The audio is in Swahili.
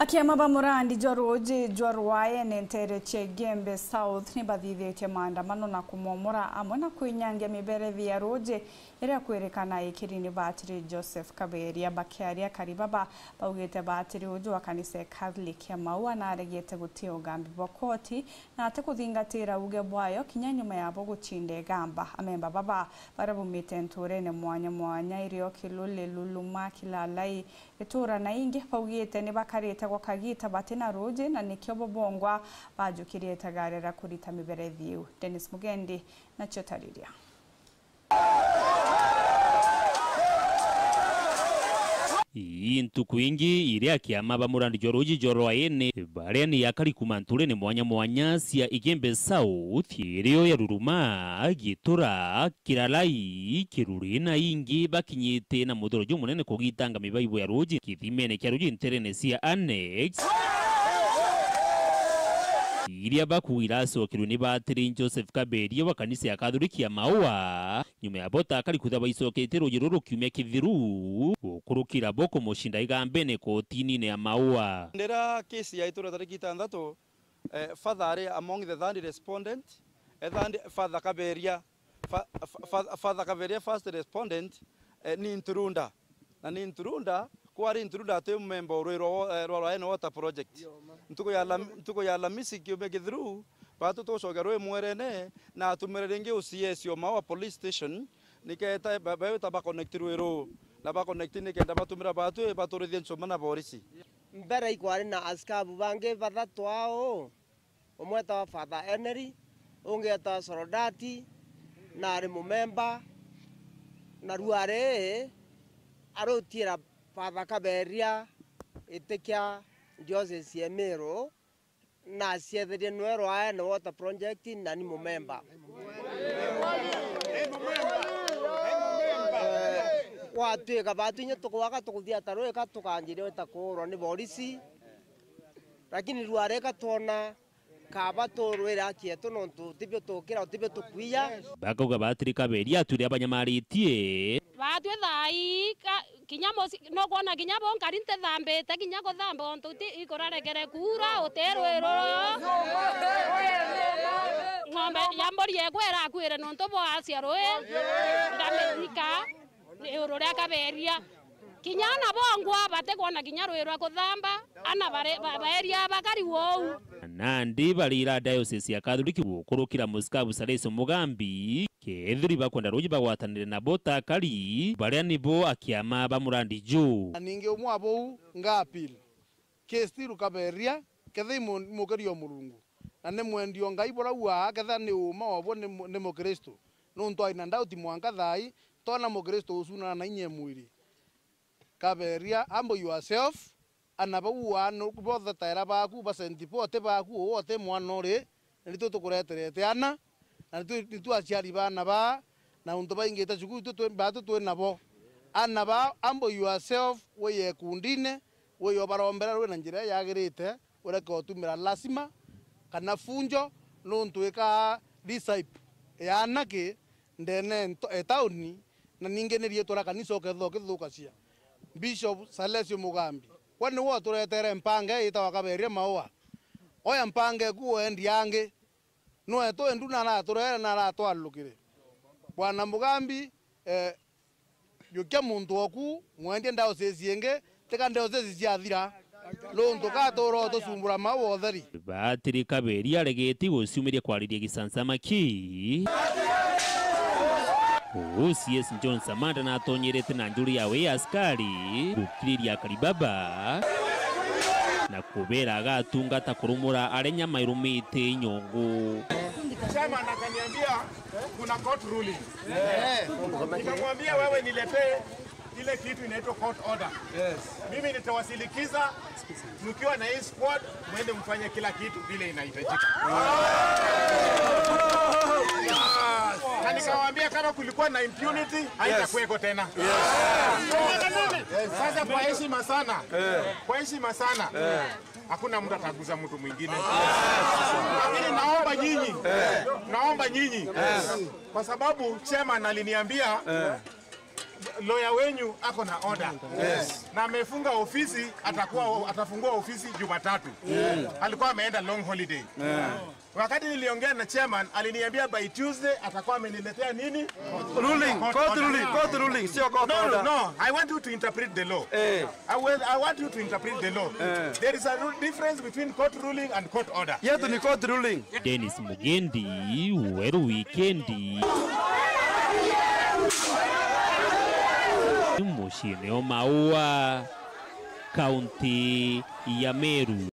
akĩemaba mũrandi njorũnjĩ njorũaye nentere gembe south nĩmbathithĩtie maandamano na kũmomora amwe na kwĩnyangia mĩberethi ya rũnjĩ ĩrĩa kwĩrĩkana ĩkĩri nĩ batĩrĩ joseph kaberia bakĩaria karibaba baugĩte batiri ũnjũ wa kanitha ekatholiki ya maua na aregete gũtia gambi bokoti na atĩ kũthingatĩra uge bwayo kinya nyuma yabo gũchinda egamba amemba baba bara bumĩte ntũrene mwanya mwanya ĩrĩo kĩlũlĩ luluma kĩlalai itura na ingi baugite ni kwa kagita bati na ruji na nikio bobongwa bajukirie tagarera kurita viu Dennis Mugendi na chotaridia iyi ntuku ingi iria kiama bamurandijo rujinjo rwa ene bareni yakali kumanthuleni mwanya mwanya sia igembe south irio ya ruruma agitura kiralai kirurina ingi bakinyite na muthoro jumunene kugitanga mibaibu ya ruji kithimene kia ruji nterene sia annex iliya vakuwila asookelwe ni batiri joseph Kabedi ya kanisa ya kathuliki ya maua nyuma ya bota votakali iso ketero jiruru kiumia kiviru ukuru ukhulukila voko mushinda igambene kotini ne ya maua ndera kesi ya itura tariki itanthato eh, father among the third respondent ethandi eh, father kaberia fa, fa, father kaberia first respondent eh, ni nturunda na ni nturunda kwari introduced eh, yo member rwiro rwa ene water project ntuko ya ntuko ya lamisi kiumege through batu tucoge rwi mwerene na atumire ringi uciesio mawa police station niketa baweta ba connect rwiro na ba connect nikenda batumira batu baturithie nsoma na borisi mbere ikwari na askabu bangi bathatu ao umwe ta fatha eneri ungi sorodati na ari mumemba na ruare arotiera Father kaberia itikia Joseph ya miru na ciatherie nwero ae ni water project na ni mumemba watuika batu inya tugwaka tuguthia taruika tukanjire takurwa ni borisi lakini ruareka twona kaba turwira akietu nontu tibio tukira tibio tukuiya bakauga batiri kaberia aturi abanyamaritie atue thai kinya no kwona kinya bo ngari nte thambite kinya kuthamba ikora ikorarekere kura ero ng'ombe ya mbori yekwa irakwire nontu bwacia rui e. ngamithika iuru ria kaberia kinya ana bongwa bate kwona kinya rwi ko kuthamba ana baeria bakariwo ou nandi balira diocese ya kathuriki gukurukira musikabu saleso mugambi kethiri bakwenda ruji bagwatanire nabo takari baria nibo akiama bamurandiju ningi umwe abou ngapili kestiru kaberia kethei mukerio murungu na ni mwendio ngai borauaa ketha ni uma wabo ni mukristo nuntu aina ndauti mwanka thai tona mukristo usuna na inye mwiri kaberia ambo yourself anabauaa botha taera baku basenti bote baku wote mwana uri nito tukureterete ana nitw aciari bana ba na untu baingite cukuru batu twi nabo ana ba ambo yourself wiye kundine wiyo barombera rwina njira yagirite ureke otumira lasima kana funjo nuntwika disciple yanake ndene etauni e na ninge nirie twara kanisa ukethwa ukithukacia bishop salesio mugambi kwani wo turetere mpange itawa kaberia maua oya mpange kuo endi tuwaamabi jukia eh, muntu oku mwendia ndauici ingi tika ndiuii ciathira nuntukaturotucumbura mau wteri batrikabiri aregite guciumiria kwariria gisansamaki kuciesjohnsemade natonyerite na njuru ya wai aackarigukiriria karibaba na kubera agatunga atakurumura arenya mairumite inyongo chama nakaniambia eh, kuna court ruling eh. nikamwambia wewe niletee ile kitu inaitwa court order. Yes. Mimi nitawasilikiza mkiwa na hii squad, mwende mfanye kila kitu vile inahitajika. Na nikawaambia kama kulikuwa na impunity haitakuweko tena. Sasa kwa heshima sana, eh. kwa heshima sana eh. hakuna mtu ataguza mtu mwingine, ah. lakini naomba nyinyi, eh. naomba nyinyi kwa sababu chairman aliniambia lawyer wenyu ako na order yes. na amefunga ofisi, atakuwa atafungua ofisi Jumatatu yeah. alikuwa ameenda long holiday yeah. Wakati niliongea na chairman aliniambia by Tuesday atakuwa ameniletea nini ruling, court ruling, court ruling, sio court order. No, no, I want you to interpret the law. Eh. I, will, I want you to interpret the law. Eh. There is a difference between court ruling and court order. Yetu yeah. ni court ruling. Dennis Mugendi, Weru Weekendi. mushini omaua County ya